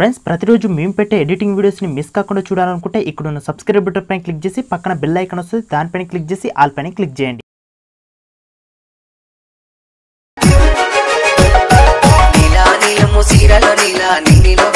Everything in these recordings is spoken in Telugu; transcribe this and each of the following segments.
ఫ్రెండ్స్ ప్రతిరోజు మేము పెట్టే ఎడిటింగ్ వీడియోస్ని మిస్ కాకుండా చూడాలనుకుంటే ఇక్కడ ఉన్న సబ్స్క్రైబ్ బటన్ పైన క్లిక్ చేసి పక్కన బెల్ ఐకాన్ వస్తుంది దానిపైన క్లిక్ చేసి ఆల్ పైన క్లిక్ చేయండి చీరలో నీలా నిన్నిలో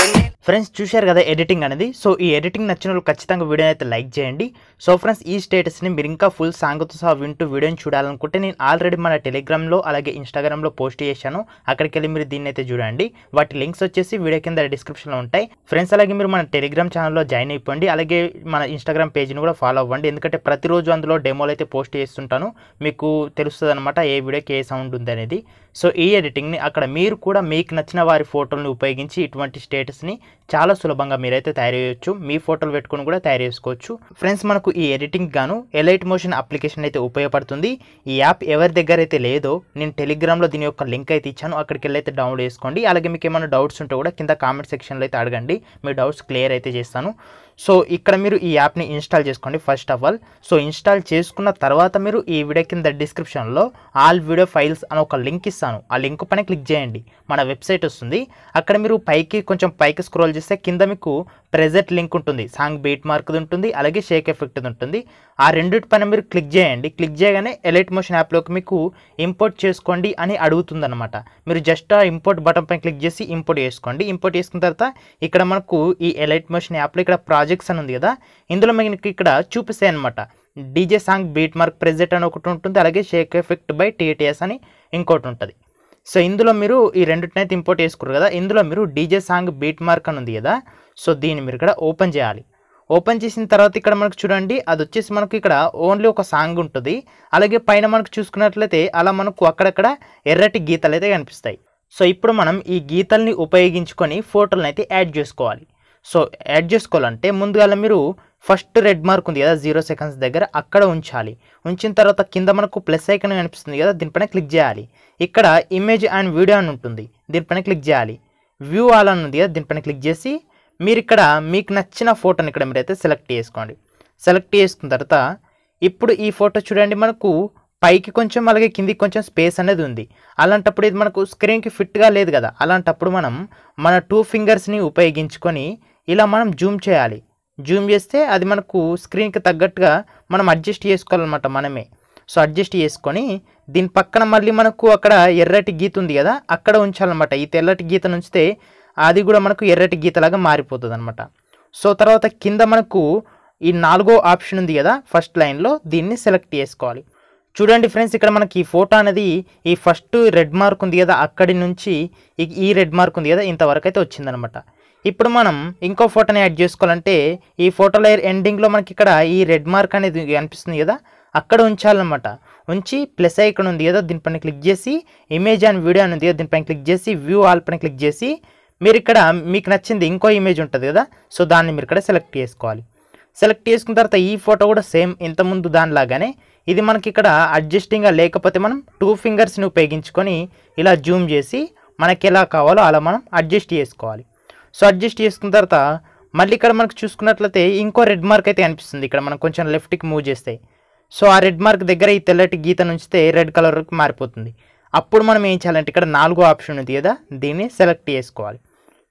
ఫ్రెండ్స్ చూశారు కదా ఎడిటింగ్ అనేది సో ఈ ఎడిటింగ్ నచ్చిన వాళ్ళు ఖచ్చితంగా వీడియోని అయితే లైక్ చేయండి సో ఫ్రెండ్స్ ఈ స్టేటస్ని మీరు ఇంకా ఫుల్ సాంగ్తో సహా వింటూ వీడియోని చూడాలనుకుంటే నేను ఆల్రెడీ మన టెలిగ్రామ్లో అలాగే ఇన్స్టాగ్రామ్లో పోస్ట్ చేశాను అక్కడికి వెళ్ళి మీరు దీన్ని అయితే చూడండి వాటి లింక్స్ వచ్చేసి వీడియో కింద డిస్క్రిప్షన్లో ఉంటాయి ఫ్రెండ్స్ అలాగే మీరు మన టెలిగ్రామ్ ఛానల్లో జాయిన్ అయిపోండి అలాగే మన ఇన్స్టాగ్రామ్ పేజ్ని కూడా ఫాలో అవ్వండి ఎందుకంటే ప్రతిరోజు అందులో డెమోలు అయితే పోస్ట్ చేస్తుంటాను మీకు తెలుస్తుంది ఏ వీడియోకి ఏ సౌండ్ ఉంది అనేది సో ఈ ఎడిటింగ్ని అక్కడ మీరు కూడా మీకు నచ్చిన వారి ఫోటోలను ఉపయోగించి ఇటువంటి స్టేటస్ని చాలా సులభంగా మీరైతే తయారు చేయొచ్చు మీ ఫోటోలు పెట్టుకుని కూడా తయారు చేసుకోవచ్చు ఫ్రెండ్స్ మనకు ఈ ఎడిటింగ్ గాను ఎలైట్ మోషన్ అప్లికేషన్ అయితే ఉపయోగపడుతుంది ఈ యాప్ ఎవరి దగ్గర అయితే లేదో నేను టెలిగ్రామ్లో దీని యొక్క లింక్ అయితే ఇచ్చాను అక్కడికి వెళ్ళి అయితే డౌన్లోడ్ చేసుకోండి అలాగే మీకు ఏమైనా డౌట్స్ ఉంటే కూడా కింద కామెంట్ సెక్షన్లో అయితే అడగండి మీ డౌట్స్ క్లియర్ అయితే చేస్తాను సో ఇక్కడ మీరు ఈ యాప్ని ఇన్స్టాల్ చేసుకోండి first of all so install చేసుకున్న తర్వాత మీరు ఈ వీడియో కింద డిస్క్రిప్షన్లో ఆల్ వీడియో ఫైల్స్ అని ఒక లింక్ ఇస్తాను ఆ లింక్ పైన క్లిక్ చేయండి మన వెబ్సైట్ వస్తుంది అక్కడ మీరు పైకి కొంచెం పైకి స్క్రోల్ చేస్తే కింద మీకు ప్రెజెంట్ లింక్ ఉంటుంది సాంగ్ బీట్ మార్క్ది ఉంటుంది అలాగే షేక్ ఎఫెక్ట్ ఉంటుంది ఆ రెండింటి పైన మీరు క్లిక్ చేయండి క్లిక్ చేయగానే ఎలైట్ మోషన్ యాప్లోకి మీకు ఇంపోర్ట్ చేసుకోండి అని అనమాట మీరు జస్ట్ ఆ ఇంపోర్ట్ బటన్ పైన క్లిక్ చేసి ఇంపోర్ట్ చేసుకోండి ఇంపోర్ట్ చేసుకున్న తర్వాత ఇక్కడ మనకు ఈ ఎలైట్ మోషన్ యాప్లో ఇక్కడ ప్రాజెక్ట్స్ అని ఉంది కదా ఇందులో మీకు ఇక్కడ చూపిస్తాయి అనమాట DJ song beat mark present అని ఒకటి ఉంటుంది అలాగే షేక్ ఎఫెక్ట్ బై టీటీఎస్ అని ఇంకోటి ఉంటుంది సో ఇందులో మీరు ఈ రెండింటినైతే ఇంపోర్ట్ చేసుకున్నారు కదా ఇందులో మీరు డీజే సాంగ్ బీట్ మార్క్ అని ఉంది కదా సో దీన్ని మీరు ఇక్కడ ఓపెన్ చేయాలి ఓపెన్ చేసిన తర్వాత ఇక్కడ మనకు చూడండి అది వచ్చేసి మనకు ఇక్కడ ఓన్లీ ఒక సాంగ్ ఉంటుంది అలాగే పైన మనకు చూసుకున్నట్లయితే అలా మనకు అక్కడక్కడ ఎర్రటి గీతలు అయితే కనిపిస్తాయి సో ఇప్పుడు మనం ఈ గీతల్ని ఉపయోగించుకొని ఫోటోలను అయితే యాడ్ చేసుకోవాలి సో యాడ్ చేసుకోవాలంటే ముందుగా మీరు ఫస్ట్ రెడ్ మార్క్ ఉంది కదా జీరో సెకండ్స్ దగ్గర అక్కడ ఉంచాలి ఉంచిన తర్వాత కింద మనకు ప్లస్ ఐకన్ కనిపిస్తుంది కదా దీనిపైన క్లిక్ చేయాలి ఇక్కడ ఇమేజ్ అండ్ వీడియో అని ఉంటుంది దీనిపైన క్లిక్ చేయాలి వ్యూ ఆల్ అని ఉంది కదా దీనిపైన క్లిక్ చేసి మీరు ఇక్కడ మీకు నచ్చిన ఫోటోని ఇక్కడ మీరైతే సెలెక్ట్ చేసుకోండి సెలెక్ట్ చేసుకున్న తర్వాత ఇప్పుడు ఈ ఫోటో చూడండి మనకు పైకి కొంచెం అలాగే కిందికి కొంచెం స్పేస్ అనేది ఉంది అలాంటప్పుడు ఇది మనకు స్క్రీన్కి ఫిట్గా లేదు కదా అలాంటప్పుడు మనం మన టూ ఫింగర్స్ని ఉపయోగించుకొని ఇలా మనం జూమ్ చేయాలి జూమ్ చేస్తే అది మనకు స్క్రీన్కి తగ్గట్టుగా మనం అడ్జస్ట్ చేసుకోవాలన్నమాట మనమే సో అడ్జస్ట్ చేసుకొని దీని పక్కన మళ్ళీ మనకు అక్కడ ఎర్రటి గీత ఉంది కదా అక్కడ ఉంచాలన్నమాట ఈ తెల్లటి గీతను ఉంచితే అది కూడా మనకు ఎర్రటి గీతలాగా మారిపోతుంది అనమాట సో తర్వాత కింద మనకు ఈ నాలుగో ఆప్షన్ ఉంది కదా ఫస్ట్ లైన్లో దీన్ని సెలెక్ట్ చేసుకోవాలి చూడండి ఫ్రెండ్స్ ఇక్కడ మనకి ఈ ఫోటో అనేది ఈ ఫస్ట్ రెడ్ మార్క్ ఉంది కదా అక్కడి నుంచి ఈ రెడ్ మార్క్ ఉంది కదా ఇంతవరకు అయితే వచ్చిందనమాట ఇప్పుడు మనం ఇంకో ఫోటోని యాడ్ చేసుకోవాలంటే ఈ ఫోటో ఎండింగ్లో మనకి ఇక్కడ ఈ రెడ్ మార్క్ అనేది కనిపిస్తుంది కదా అక్కడ ఉంచాలన్నమాట ఉంచి ప్లస్ ఐకన్ ఉంది కదా దీనిపైన క్లిక్ చేసి ఇమేజ్ అండ్ వీడియో అని ఉంది కదా దీనిపైన క్లిక్ చేసి వ్యూ ఆల్ పైన క్లిక్ చేసి మీరు ఇక్కడ మీకు నచ్చింది ఇంకో ఇమేజ్ ఉంటుంది కదా సో దాన్ని మీరు ఇక్కడ సెలెక్ట్ చేసుకోవాలి సెలెక్ట్ చేసుకున్న తర్వాత ఈ ఫోటో కూడా సేమ్ ఇంతకుముందు దానిలాగానే ఇది మనకి ఇక్కడ అడ్జస్టింగ్గా లేకపోతే మనం టూ ఫింగర్స్ని ఉపయోగించుకొని ఇలా జూమ్ చేసి మనకి ఎలా కావాలో అలా మనం అడ్జస్ట్ చేసుకోవాలి సో అడ్జస్ట్ చేసుకున్న తర్వాత మళ్ళీ ఇక్కడ మనకు చూసుకున్నట్లయితే ఇంకో రెడ్ మార్క్ అయితే అనిపిస్తుంది ఇక్కడ మనం కొంచెం లెఫ్ట్కి మూవ్ చేస్తే సో ఆ రెడ్ మార్క్ దగ్గర ఈ తెల్లటి గీతను ఉంచితే రెడ్ కలర్కి మారిపోతుంది అప్పుడు మనం ఏం చేయాలంటే ఇక్కడ నాలుగో ఆప్షన్ ఉంది కదా దీన్ని సెలెక్ట్ చేసుకోవాలి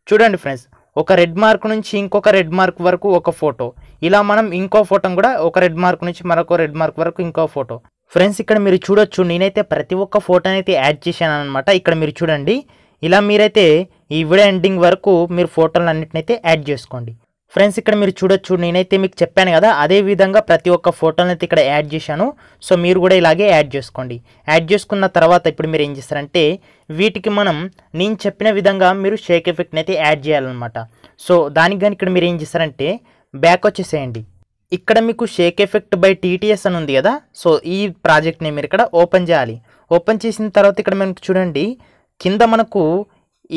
చూడండి ఫ్రెండ్స్ ఒక రెడ్ మార్క్ నుంచి ఇంకొక రెడ్ మార్క్ వరకు ఒక ఫోటో ఇలా మనం ఇంకో ఫోటో కూడా ఒక రెడ్ మార్క్ నుంచి మరొక రెడ్ మార్క్ వరకు ఇంకో ఫోటో ఫ్రెండ్స్ ఇక్కడ మీరు చూడొచ్చు నేనైతే ప్రతి ఒక్క ఫోటోని అయితే యాడ్ చేశాను అనమాట ఇక్కడ మీరు చూడండి ఇలా మీరైతే ఈ వీడియో ఎండింగ్ వరకు మీరు ఫోటోలు అన్నింటినైతే యాడ్ చేసుకోండి ఫ్రెండ్స్ ఇక్కడ మీరు చూడొచ్చు నేనైతే మీకు చెప్పాను కదా అదే విధంగా ప్రతి ఒక్క ఫోటోని అయితే ఇక్కడ యాడ్ చేశాను సో మీరు కూడా ఇలాగే యాడ్ చేసుకోండి యాడ్ చేసుకున్న తర్వాత ఇప్పుడు మీరు ఏం చేస్తారంటే వీటికి మనం నేను చెప్పిన విధంగా మీరు షేక్ ఎఫెక్ట్ని అయితే యాడ్ చేయాలన్నమాట సో దానికి కానీ ఇక్కడ మీరు ఏం చేస్తారంటే బ్యాక్ వచ్చేసేయండి ఇక్కడ మీకు షేక్ ఎఫెక్ట్ బై టీటీఎస్ అని ఉంది కదా సో ఈ ప్రాజెక్ట్ని మీరు ఇక్కడ ఓపెన్ చేయాలి ఓపెన్ చేసిన తర్వాత ఇక్కడ మనకు చూడండి కింద మనకు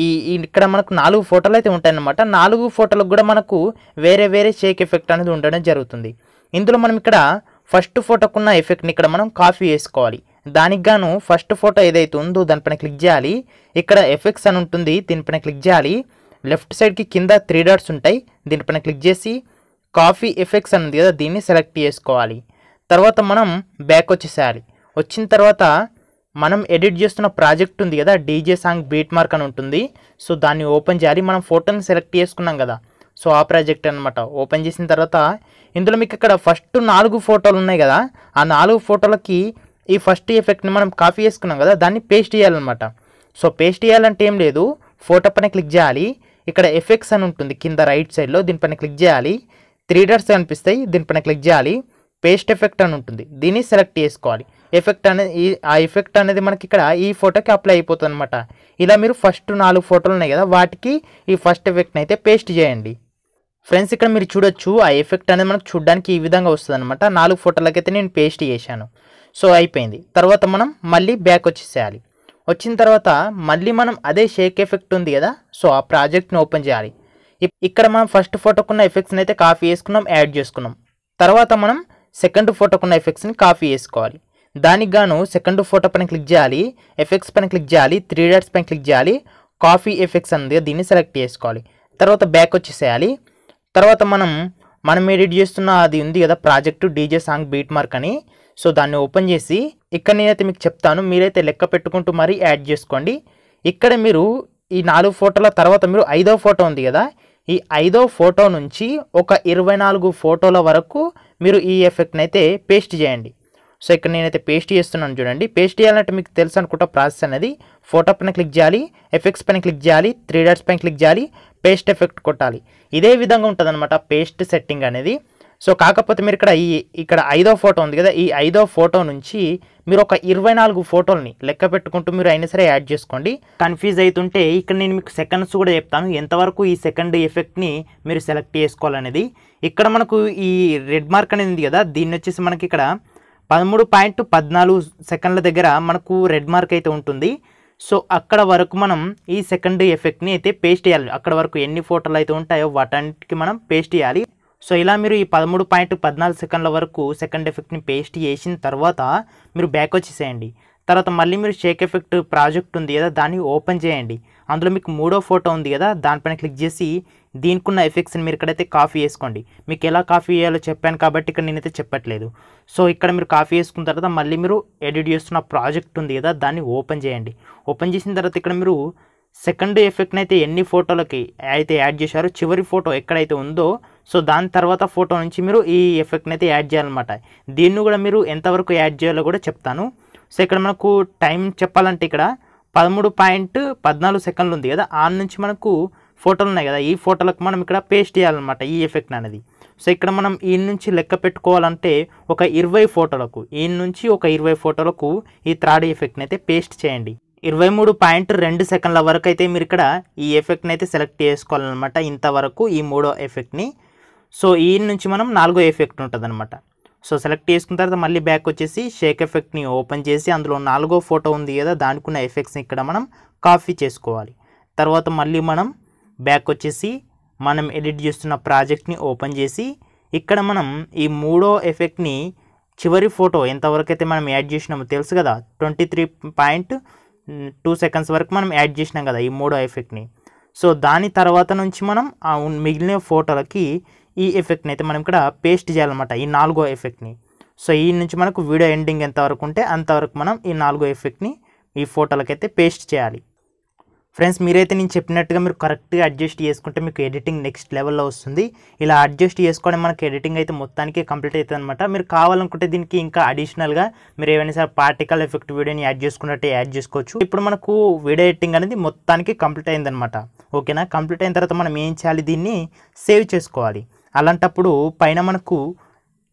ఈ ఇక్కడ మనకు నాలుగు ఫోటోలు అయితే ఉంటాయన్నమాట నాలుగు ఫోటోలకు కూడా మనకు వేరే వేరే షేక్ ఎఫెక్ట్ అనేది ఉండడం జరుగుతుంది ఇందులో మనం ఇక్కడ ఫస్ట్ ఫోటోకున్న ఎఫెక్ట్ని ఇక్కడ మనం కాఫీ వేసుకోవాలి దానికి గాను ఫస్ట్ ఫోటో ఏదైతే ఉందో దానిపైన క్లిక్ చేయాలి ఇక్కడ ఎఫెక్ట్స్ అని ఉంటుంది దీనిపైన క్లిక్ చేయాలి లెఫ్ట్ సైడ్కి కింద త్రీ డాట్స్ ఉంటాయి దీనిపైన క్లిక్ చేసి కాఫీ ఎఫెక్ట్స్ అని ఉంది కదా దీన్ని సెలెక్ట్ చేసుకోవాలి తర్వాత మనం బ్యాక్ వచ్చేసేయాలి వచ్చిన తర్వాత మనం ఎడిట్ చేస్తున్న ప్రాజెక్ట్ ఉంది కదా డీజే సాంగ్ బీట్ మార్క్ అని ఉంటుంది సో దాన్ని ఓపెన్ చేయాలి మనం ఫోటోని సెలెక్ట్ చేసుకున్నాం కదా సో ఆ ప్రాజెక్ట్ అనమాట ఓపెన్ చేసిన తర్వాత ఇందులో మీకు ఇక్కడ ఫస్ట్ నాలుగు ఫోటోలు ఉన్నాయి కదా ఆ నాలుగు ఫోటోలకి ఈ ఫస్ట్ ఎఫెక్ట్ని మనం కాపీ చేసుకున్నాం కదా దాన్ని పేస్ట్ చేయాలన్నమాట సో పేస్ట్ చేయాలంటే ఏం లేదు ఫోటో పైన క్లిక్ చేయాలి ఇక్కడ ఎఫెక్ట్స్ అని ఉంటుంది కింద రైట్ సైడ్లో దీనిపైన క్లిక్ చేయాలి త్రీ డర్స్ కనిపిస్తాయి దీనిపైన క్లిక్ చేయాలి పేస్ట్ ఎఫెక్ట్ అని ఉంటుంది దీన్ని సెలెక్ట్ చేసుకోవాలి ఎఫెక్ట్ అనేది ఈ ఆ ఎఫెక్ట్ అనేది మనకి ఇక్కడ ఈ ఫోటోకి అప్లై అయిపోతుంది అనమాట ఇలా మీరు ఫస్ట్ నాలుగు ఫోటోలు ఉన్నాయి కదా వాటికి ఈ ఫస్ట్ ఎఫెక్ట్ని అయితే పేస్ట్ చేయండి ఫ్రెండ్స్ ఇక్కడ మీరు చూడొచ్చు ఆ ఎఫెక్ట్ అనేది మనకు చూడడానికి ఈ విధంగా వస్తుంది అనమాట నాలుగు ఫోటోలకైతే నేను పేస్ట్ చేశాను సో అయిపోయింది తర్వాత మనం మళ్ళీ బ్యాక్ వచ్చేసేయాలి వచ్చిన తర్వాత మళ్ళీ మనం అదే షేక్ ఎఫెక్ట్ ఉంది కదా సో ఆ ప్రాజెక్ట్ని ఓపెన్ చేయాలి ఇక్కడ మనం ఫస్ట్ ఫోటోకున్న ఎఫెక్ట్స్ని అయితే కాఫీ వేసుకున్నాం యాడ్ చేసుకున్నాం తర్వాత మనం సెకండ్ ఫోటోకున్న ఎఫెక్ట్స్ని కాఫీ వేసుకోవాలి దానికి గాను సెకండ్ ఫోటో పైన క్లిక్ చేయాలి ఎఫెక్ట్స్ పైన క్లిక్ చేయాలి త్రీ డాట్స్ పైన క్లిక్ చేయాలి కాఫీ ఎఫెక్ట్స్ అనేది దీన్ని సెలెక్ట్ చేసుకోవాలి తర్వాత బ్యాక్ వచ్చేసేయాలి తర్వాత మనం మనం ఎడిట్ చేస్తున్న అది ఉంది కదా project DJ song beat mark అని సో దాన్ని ఓపెన్ చేసి ఇక్కడ నేనైతే మీకు చెప్తాను మీరైతే లెక్క పెట్టుకుంటూ మరీ యాడ్ చేసుకోండి ఇక్కడ మీరు ఈ నాలుగు ఫోటోల తర్వాత మీరు ఐదో ఫోటో ఉంది కదా ఈ ఐదో ఫోటో నుంచి ఒక ఇరవై నాలుగు ఫోటోల వరకు మీరు ఈ ఎఫెక్ట్ని అయితే పేస్ట్ చేయండి సో ఇక్కడ నేనైతే పేస్ట్ చేస్తున్నాను చూడండి పేస్ట్ చేయాలంటే మీకు తెలుసు అనుకుంటా ప్రాసెస్ అనేది ఫోటో పైన క్లిక్ చేయాలి ఎఫెక్ట్స్ పైన క్లిక్ చేయాలి త్రీ డాట్స్ పైన క్లిక్ చేయాలి పేస్ట్ ఎఫెక్ట్ కొట్టాలి ఇదే విధంగా ఉంటుందన్నమాట పేస్ట్ సెట్టింగ్ అనేది సో కాకపోతే మీరు ఇక్కడ ఈ ఇక్కడ ఐదో ఫోటో ఉంది కదా ఈ ఐదో ఫోటో నుంచి మీరు ఒక ఇరవై నాలుగు ఫోటోలని లెక్క పెట్టుకుంటూ మీరు అయినా సరే యాడ్ చేసుకోండి కన్ఫ్యూజ్ అవుతుంటే ఇక్కడ నేను మీకు సెకండ్స్ కూడా చెప్తాను ఎంతవరకు ఈ సెకండ్ ఎఫెక్ట్ని మీరు సెలెక్ట్ చేసుకోవాలనేది ఇక్కడ మనకు ఈ రెడ్ మార్క్ అనేది ఉంది కదా దీన్ని వచ్చేసి మనకి ఇక్కడ పదమూడు పాయింట్ పద్నాలుగు సెకండ్ల దగ్గర మనకు రెడ్ మార్క్ అయితే ఉంటుంది సో అక్కడ వరకు మనం ఈ సెకండ్ ఎఫెక్ట్ని అయితే పేస్ట్ చేయాలి అక్కడ వరకు ఎన్ని ఫోటోలు అయితే ఉంటాయో వాటన్నిటికి మనం పేస్ట్ చేయాలి సో ఇలా మీరు ఈ పదమూడు పాయింట్ పద్నాలుగు సెకండ్ల వరకు సెకండ్ ఎఫెక్ట్ని పేస్ట్ చేసిన తర్వాత మీరు బ్యాక్ వచ్చేసేయండి తర్వాత మళ్ళీ మీరు షేక్ ఎఫెక్ట్ ప్రాజెక్ట్ ఉంది కదా దాన్ని ఓపెన్ చేయండి అందులో మీకు మూడో ఫోటో ఉంది కదా దానిపైన క్లిక్ చేసి దీనికి ఉన్న ఎఫెక్ట్స్ని మీరు ఇక్కడైతే కాఫీ వేసుకోండి మీకు ఎలా కాఫీ వేయాలో చెప్పాను కాబట్టి ఇక్కడ నేనైతే చెప్పట్లేదు సో ఇక్కడ మీరు కాఫీ వేసుకున్న తర్వాత మళ్ళీ మీరు ఎడిట్ చేస్తున్న ప్రాజెక్ట్ ఉంది కదా దాన్ని ఓపెన్ చేయండి ఓపెన్ చేసిన తర్వాత ఇక్కడ మీరు సెకండ్ ఎఫెక్ట్ని అయితే ఎన్ని ఫోటోలకి అయితే యాడ్ చేశారో చివరి ఫోటో ఎక్కడైతే ఉందో సో దాని తర్వాత ఫోటో నుంచి మీరు ఈ ఎఫెక్ట్ని అయితే యాడ్ చేయాలన్నమాట దీన్ని కూడా మీరు ఎంతవరకు యాడ్ చేయాలో కూడా చెప్తాను సో ఇక్కడ మనకు టైం చెప్పాలంటే ఇక్కడ పదమూడు పాయింట్ పద్నాలుగు సెకండ్లు ఉంది కదా ఆన్ నుంచి మనకు ఫోటోలు ఉన్నాయి కదా ఈ ఫోటోలకు మనం ఇక్కడ పేస్ట్ చేయాలన్నమాట ఈ ఎఫెక్ట్ అనేది సో ఇక్కడ మనం ఈ నుంచి లెక్క పెట్టుకోవాలంటే ఒక ఇరవై ఫోటోలకు ఈ నుంచి ఒక ఇరవై ఫోటోలకు ఈ త్రాడీ ఎఫెక్ట్ని అయితే పేస్ట్ చేయండి ఇరవై మూడు పాయింట్ రెండు సెకండ్ల వరకు అయితే మీరు ఇక్కడ ఈ ఎఫెక్ట్ని అయితే సెలెక్ట్ చేసుకోవాలన్నమాట ఇంతవరకు ఈ మూడో ఎఫెక్ట్ని సో ఈ నుంచి మనం నాలుగో ఎఫెక్ట్ ఉంటుంది అనమాట సో సెలెక్ట్ చేసుకున్న తర్వాత మళ్ళీ బ్యాక్ వచ్చేసి షేక్ ఎఫెక్ట్ని ఓపెన్ చేసి అందులో నాలుగో ఫోటో ఉంది కదా దానికున్న ఎఫెక్ట్స్ని ఇక్కడ మనం కాఫీ చేసుకోవాలి తర్వాత మళ్ళీ మనం బ్యాక్ వచ్చేసి మనం ఎడిట్ చేస్తున్న ప్రాజెక్ట్ని ఓపెన్ చేసి ఇక్కడ మనం ఈ మూడో ఎఫెక్ట్ని చివరి ఫోటో ఎంతవరకు అయితే మనం యాడ్ చేసినామో తెలుసు కదా twenty three point two seconds వరకు మనం యాడ్ చేసినాం కదా ఈ మూడో ఎఫెక్ట్ని సో దాని తర్వాత నుంచి మనం ఆ మిగిలిన ఫోటోలకి ఈ ఎఫెక్ట్ని అయితే మనం ఇక్కడ పేస్ట్ చేయాలన్నమాట ఈ నాలుగో ఎఫెక్ట్ని సో ఈ నుంచి మనకు వీడియో ఎండింగ్ ఎంతవరకు ఉంటే అంతవరకు మనం ఈ నాలుగో ఎఫెక్ట్ని ఈ ఫోటోలకైతే పేస్ట్ చేయాలి ఫ్రెండ్స్ మీరైతే నేను చెప్పినట్టుగా మీరు కరెక్ట్గా అడ్జస్ట్ చేసుకుంటే మీకు ఎడిటింగ్ నెక్స్ట్ లెవెల్లో వస్తుంది ఇలా అడ్జస్ట్ చేసుకోవడం మనకి ఎడిటింగ్ అయితే మొత్తానికి కంప్లీట్ అవుతుంది అనమాట మీరు కావాలనుకుంటే దీనికి ఇంకా అడిషనల్గా మీరు ఏమైనా సరే పార్టికల్ ఎఫెక్ట్ వీడియోని యాడ్ చేసుకున్నట్టే యాడ్ చేసుకోవచ్చు ఇప్పుడు మనకు వీడియో ఎడిటింగ్ అనేది మొత్తానికి కంప్లీట్ అయిందనమాట ఓకేనా కంప్లీట్ అయిన తర్వాత మనం ఏం చేయాలి దీన్ని సేవ్ చేసుకోవాలి అలాంటప్పుడు పైన మనకు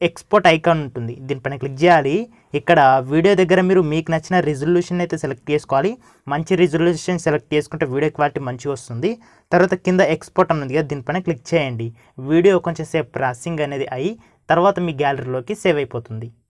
ఎక్స్పోర్ట్ ఐకాన్ ఉంటుంది దీనిపైన క్లిక్ చేయాలి ఇక్కడ వీడియో దగ్గర మీరు మీకు నచ్చిన రిజల్యూషన్ అయితే సెలెక్ట్ చేసుకోవాలి మంచి రిజల్యూషన్ సెలెక్ట్ చేసుకుంటే వీడియో క్వాలిటీ మంచిగా వస్తుంది తర్వాత కింద ఎక్స్పోర్ట్ అన్నది కదా దీనిపైన క్లిక్ చేయండి వీడియో కొంచెం సేపు ప్రాసెసింగ్ అనేది అయ్యి తర్వాత మీ గ్యాలరీలోకి సేవ్ అయిపోతుంది